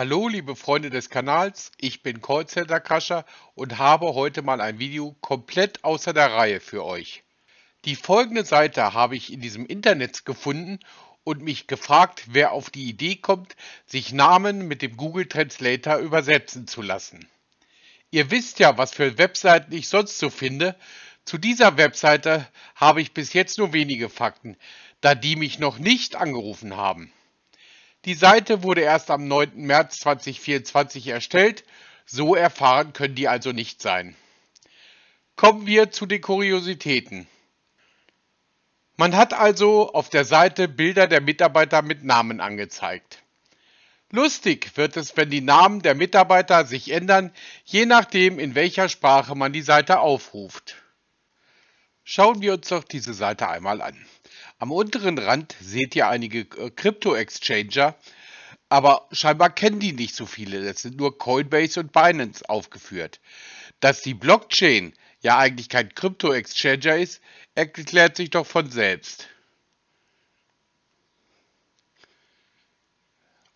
Hallo liebe Freunde des Kanals, ich bin Callcenter Crasher und habe heute mal ein Video komplett außer der Reihe für euch. Die folgende Seite habe ich in diesem Internet gefunden und mich gefragt, wer auf die Idee kommt, sich Namen mit dem Google Translator übersetzen zu lassen. Ihr wisst ja, was für Webseiten ich sonst so finde. Zu dieser Webseite habe ich bis jetzt nur wenige Fakten, da die mich noch nicht angerufen haben. Die Seite wurde erst am 9. März 2024 erstellt, so erfahren können die also nicht sein. Kommen wir zu den Kuriositäten. Man hat also auf der Seite Bilder der Mitarbeiter mit Namen angezeigt. Lustig wird es, wenn die Namen der Mitarbeiter sich ändern, je nachdem, in welcher Sprache man die Seite aufruft. Schauen wir uns doch diese Seite einmal an. Am unteren Rand seht ihr einige Crypto-Exchanger, äh, aber scheinbar kennen die nicht so viele. Es sind nur Coinbase und Binance aufgeführt. Dass die Blockchain ja eigentlich kein Crypto-Exchanger ist, erklärt sich doch von selbst.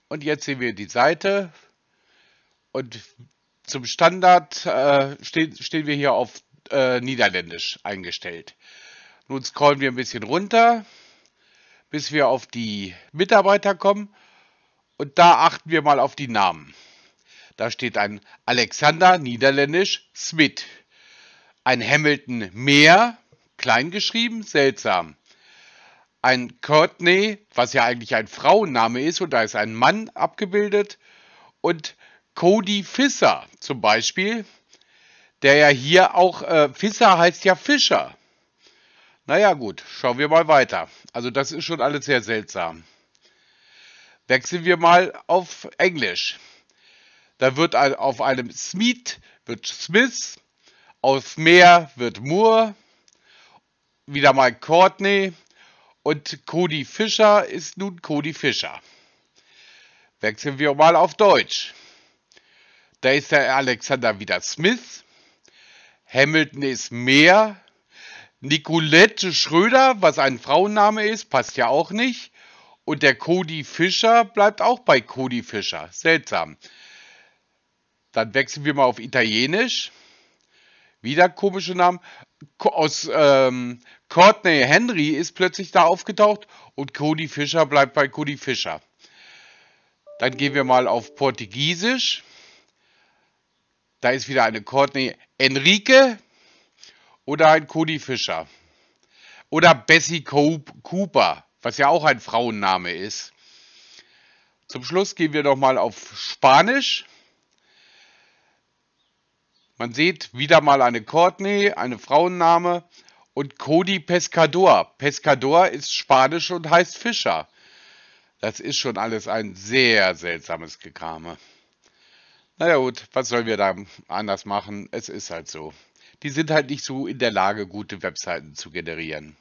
Und jetzt sehen wir die Seite. Und zum Standard äh, stehen, stehen wir hier auf äh, Niederländisch eingestellt. Nun scrollen wir ein bisschen runter, bis wir auf die Mitarbeiter kommen. Und da achten wir mal auf die Namen. Da steht ein Alexander, niederländisch, Smith. Ein Hamilton Meer, kleingeschrieben, seltsam. Ein Courtney, was ja eigentlich ein Frauenname ist, und da ist ein Mann abgebildet. Und Cody Fisser zum Beispiel, der ja hier auch, äh, Fisser heißt ja Fischer. Naja gut, schauen wir mal weiter. Also das ist schon alles sehr seltsam. Wechseln wir mal auf Englisch. Da wird auf einem Smith wird Smith, aus Meer wird Moore, wieder mal Courtney und Cody Fischer ist nun Cody Fischer. Wechseln wir mal auf Deutsch. Da ist der Alexander wieder Smith, Hamilton ist Meer, Nicolette Schröder, was ein Frauenname ist, passt ja auch nicht. Und der Cody Fischer bleibt auch bei Cody Fischer. Seltsam. Dann wechseln wir mal auf Italienisch. Wieder komische Namen. Aus ähm, Courtney Henry ist plötzlich da aufgetaucht und Cody Fischer bleibt bei Cody Fischer. Dann gehen wir mal auf Portugiesisch. Da ist wieder eine Courtney Enrique oder ein Cody Fischer. Oder Bessie Cooper, was ja auch ein Frauenname ist. Zum Schluss gehen wir nochmal auf Spanisch. Man sieht wieder mal eine Courtney, eine Frauenname und Cody Pescador. Pescador ist Spanisch und heißt Fischer. Das ist schon alles ein sehr seltsames Gekrame. Na ja gut, was sollen wir da anders machen? Es ist halt so die sind halt nicht so in der Lage, gute Webseiten zu generieren.